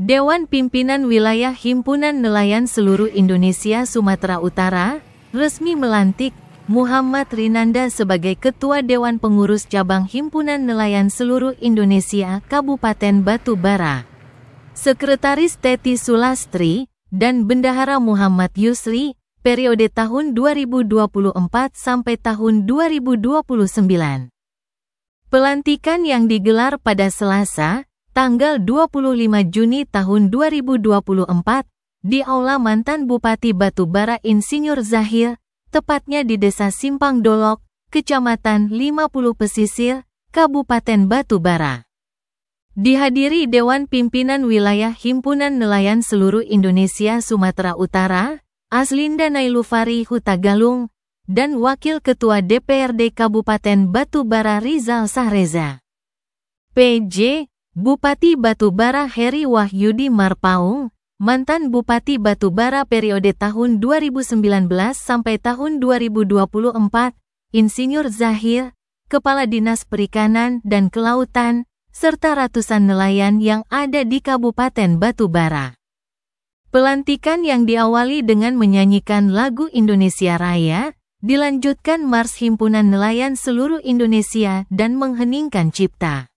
Dewan Pimpinan Wilayah Himpunan Nelayan Seluruh Indonesia Sumatera Utara resmi melantik Muhammad Rinanda sebagai Ketua Dewan Pengurus Cabang Himpunan Nelayan Seluruh Indonesia Kabupaten Batubara. Sekretaris Teti Sulastri dan Bendahara Muhammad Yusri periode tahun 2024 sampai tahun 2029. Pelantikan yang digelar pada Selasa, tanggal 25 Juni tahun 2024, di Aula mantan Bupati Batubara Insinyur Zahir, tepatnya di Desa Simpang Dolok, Kecamatan 50 Pesisir, Kabupaten Batubara. Dihadiri Dewan Pimpinan Wilayah Himpunan Nelayan Seluruh Indonesia Sumatera Utara, Aslinda Nailufari Hutagalung, dan Wakil Ketua DPRD Kabupaten Batubara Rizal Sahreza. PJ, Bupati Batubara Heri Wahyudi Marpaung, mantan Bupati Batubara periode tahun 2019 sampai tahun 2024, Insinyur Zahir, Kepala Dinas Perikanan dan Kelautan, serta ratusan nelayan yang ada di Kabupaten Batubara. Pelantikan yang diawali dengan menyanyikan lagu Indonesia Raya, dilanjutkan Mars Himpunan Nelayan Seluruh Indonesia dan mengheningkan cipta.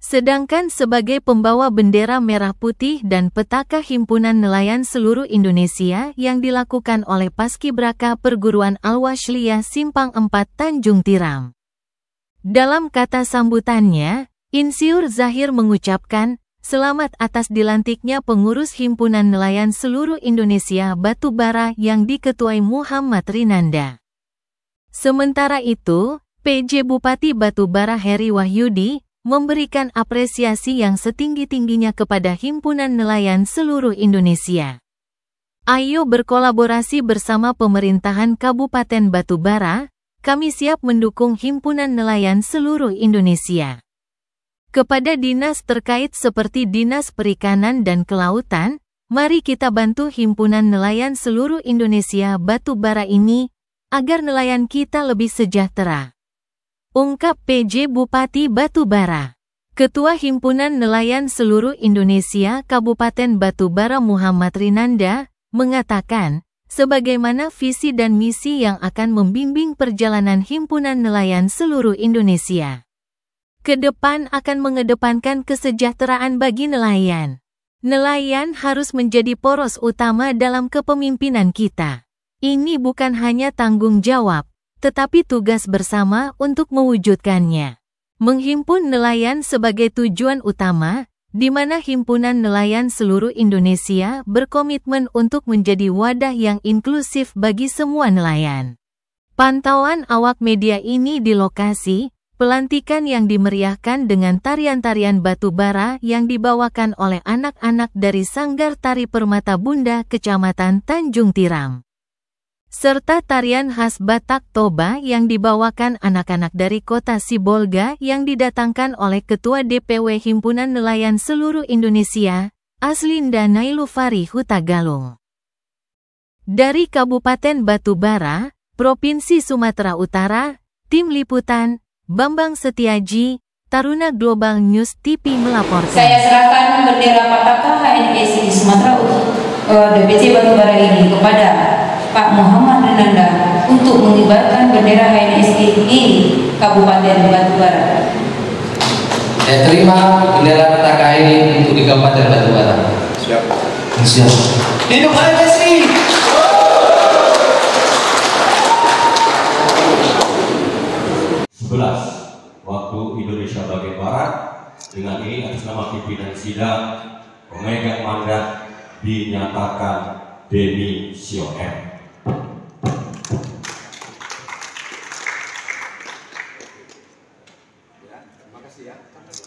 Sedangkan sebagai pembawa bendera merah putih dan petaka himpunan nelayan seluruh Indonesia yang dilakukan oleh Paskibraka Perguruan Al-Wasliyah Simpang 4 Tanjung Tiram. Dalam kata sambutannya, Insiur Zahir mengucapkan, selamat atas dilantiknya pengurus himpunan nelayan seluruh Indonesia Batubara yang diketuai Muhammad Rinanda. Sementara itu, PJ Bupati Batubara Heri Wahyudi, memberikan apresiasi yang setinggi-tingginya kepada Himpunan Nelayan seluruh Indonesia. Ayo berkolaborasi bersama pemerintahan Kabupaten Batubara, kami siap mendukung Himpunan Nelayan seluruh Indonesia. Kepada dinas terkait seperti Dinas Perikanan dan Kelautan, mari kita bantu Himpunan Nelayan seluruh Indonesia Batubara ini, agar nelayan kita lebih sejahtera. Ungkap PJ Bupati Batubara. Ketua Himpunan Nelayan Seluruh Indonesia Kabupaten Batubara Muhammad Rinanda mengatakan, sebagaimana visi dan misi yang akan membimbing perjalanan Himpunan Nelayan Seluruh Indonesia. Kedepan akan mengedepankan kesejahteraan bagi nelayan. Nelayan harus menjadi poros utama dalam kepemimpinan kita. Ini bukan hanya tanggung jawab, tetapi tugas bersama untuk mewujudkannya. Menghimpun nelayan sebagai tujuan utama, di mana himpunan nelayan seluruh Indonesia berkomitmen untuk menjadi wadah yang inklusif bagi semua nelayan. Pantauan awak media ini di lokasi, pelantikan yang dimeriahkan dengan tarian-tarian batu bara yang dibawakan oleh anak-anak dari Sanggar Tari Permata Bunda, Kecamatan Tanjung Tiram serta tarian khas Batak Toba yang dibawakan anak-anak dari kota Sibolga yang didatangkan oleh Ketua DPW Himpunan Nelayan Seluruh Indonesia, Aslinda Nailufari Hutagalung. Dari Kabupaten Batubara, Provinsi Sumatera Utara, Tim Liputan, Bambang Setiaji, Taruna Global News TV melaporkan. Saya serahkan bendera Pataka HNS di Sumatera Utara, eh, DPC Batubara ini kepada Pak Muhammad Renanda untuk mengibarkan bendera HNSI di Kabupaten Batu Barat. Saya eh, terima bendera petaka ini untuk di Kabupaten Batu Barat. Siap. Siap. Hidup HNSI! Sebelas waktu Indonesia bagian Barat dengan ini atas nama pimpinan sidang pemegang mandat dinyatakan demisioner.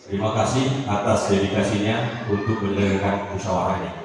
Terima kasih atas dedikasinya untuk menyelenggarakan musyawarah ini.